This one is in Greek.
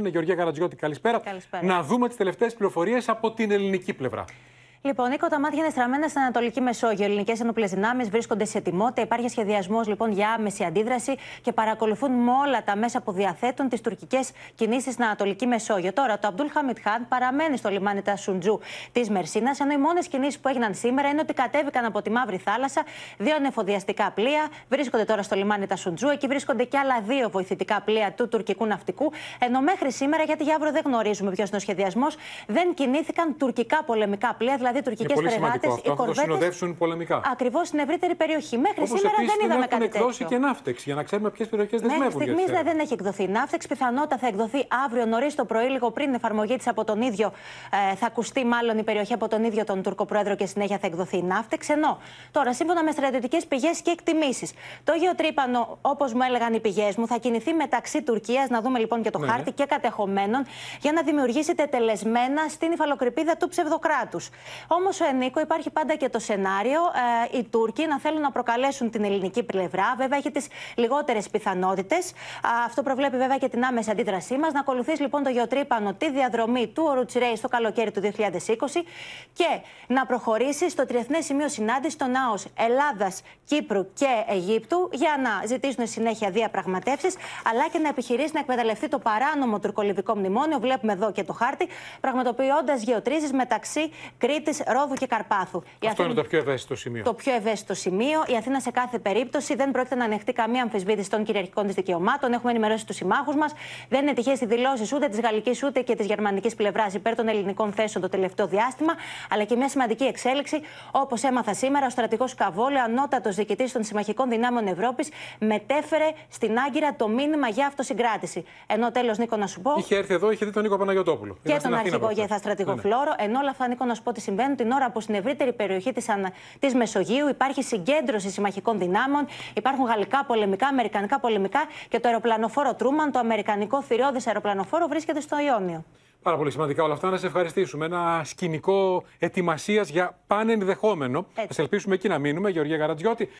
Είναι Γεωργία Καρατζιώτη. Καλησπέρα. Καλησπέρα. Να δούμε τις τελευταίες πληροφορίες από την ελληνική πλευρά. Λοιπόν, Νίκο, τα μάτια είναι στραμμένα στην Ανατολική Μεσόγειο. Ελληνικές ενόπλες δυνάμεις βρίσκονται σε ετοιμότητα. Υπάρχει σχεδιασμός λοιπόν για άμεση αντίδραση και παρακολουθούν με όλα τα μέσα που διαθέτουν τις τουρκικές κινήσεις στην Ανατολική Μεσόγειο. Τώρα, το Αμπτούλ Χαμιτ Χάν παραμένει στο λιμάνι τα Σουντζού της Μερσίνας, ενώ οι μόνες κινήσεις που έγιναν σήμερα είναι ότι κατέβηκαν από τη Μαύρη Θάλασσα δύο ανεφοδιαστικά πλοία. Βρίσκονται τώρα στο λιμάνι τα Σουντζού. Εκεί βρίσκονται και άλλα δύο βοηθητικά πλοία του τουρκικού ναυτικού. Ενώ μέχρι σήμερα, γιατί για αύριο δεν γνωρίζουμε ποιος είναι ο σχεδιασμός, δεν κινήθηκαν τουρκικά πολεμικά πλοία, δηλαδή δηλαδή τουρκικέ φρεγάτε. Οι κορβέτε. Θα συνοδεύσουν πολεμικά. Ακριβώς στην ευρύτερη περιοχή. Μέχρι Όπως σήμερα δεν είδαμε κάτι τέτοιο. εκδώσει και ναύτεξ για να ξέρουμε ποιες περιοχές δεσμεύουν. Μέχρι στιγμή δε, δεν έχει εκδοθεί ναύτεξ. Πιθανότατα θα εκδοθεί αύριο νωρίς το πρωί, λίγο πριν την εφαρμογή της από τον ίδιο. Ε, θα ακουστεί μάλλον η περιοχή από τον ίδιο τον Τούρκο Πρόεδρο και συνέχεια θα εκδοθεί ναύτεξ. Ενώ τώρα σύμφωνα με στρατιωτικές πηγές και εκτιμήσεις. Το γεωτρύπανο, όπως μου έλεγαν οι πηγές μου, θα κινηθεί μεταξύ Τουρκίας, να δούμε λοιπόν και το ναι. χάρτη και κατεχομένων, για να δημιουργήσει τελεσμένα στην υφαλοκρηπίδα του ψευδοκράτους. Όμως, ε, Νίκο, υπάρχει πάντα και το σενάριο ε, οι Τούρκοι να θέλουν να προκαλέσουν την ελληνική πλευρά. Βέβαια, έχει τις λιγότερες πιθανότητες. Αυτό προβλέπει βέβαια και την άμεση αντίδρασή μας. Να ακολουθείς λοιπόν το γεωτρύπανο τη διαδρομή του Ορουτσιρέη στο καλοκαίρι του 2020 και να προχωρήσεις στο τριεθνές σημείο συνάντησης των ΑΟΣ Ελλάδας, Κύπρου και Αιγύπτου για να ζητήσουν συνέχεια διαπραγματεύσεις αλλά και να επιχειρήσει να εκμεταλλευτεί το παράνομο τουρκολιβικό μνημόνιο. Βλέπουμε εδώ και το χάρτη, πραγματοποιώντας γεωτρήσεις μεταξύ Κρήτη της Ρόδου και Καρπάθου. Αυτό Αθήνα... είναι το πιο ευαίσθητο σημείο. Το πιο ευαίσθητο σημείο. Η Αθήνα σε κάθε περίπτωση δεν πρόκειται να ανεχτεί καμία αμφισβήτηση των κυριαρχικών της δικαιωμάτων. Έχουμε ενημερώσει τους συμμάχους μας. Δεν είναι τυχαίες οι δηλώσεις ούτε της γαλλικής ούτε και της γερμανικής πλευράς υπέρ των ελληνικών θέσεων το τελευταίο διάστημα. Αλλά και μια σημαντική εξέλιξη, όπως έμαθα σήμερα, ο στρατηγός Καβόλε, ανώτατος διοικητής των συμμαχικών δυνάμεων Ευρώπης, μετέφερε στην Άγκυρα το μήνυμα για αυτοσυγκράτηση. Ενώ τέλος, Νίκο, να σου πω. Είχε έρθει εδώ, είχε δει τον Νίκο Παναγιοτόπουλο. Και τον αρχηγό Γεθά Στρατηγό ναι. Φλόρο. Ενώ όλα αυτά, να σου πω τι συμβαίνει την ώρα που στην ευρύτερη περιοχή της της Μεσογείου υπάρχει συγκέντρωση συμμαχικών δυνάμων, υπάρχουν γαλλικά πολεμικά, αμερικανικά πολεμικά και το αεροπλανοφόρο Τρούμαν, το αμερικανικό θηριώδης αεροπλανοφόρο, βρίσκεται στο Ιόνιο. Πάρα πολύ σημαντικά όλα αυτά. Να σε ευχαριστήσουμε. Ένα σκηνικό ετοιμασίας για πανενδεχόμενο. Ας ελπίσουμε εκεί να μείνουμε. Γεωργία Γαρατζιώτη,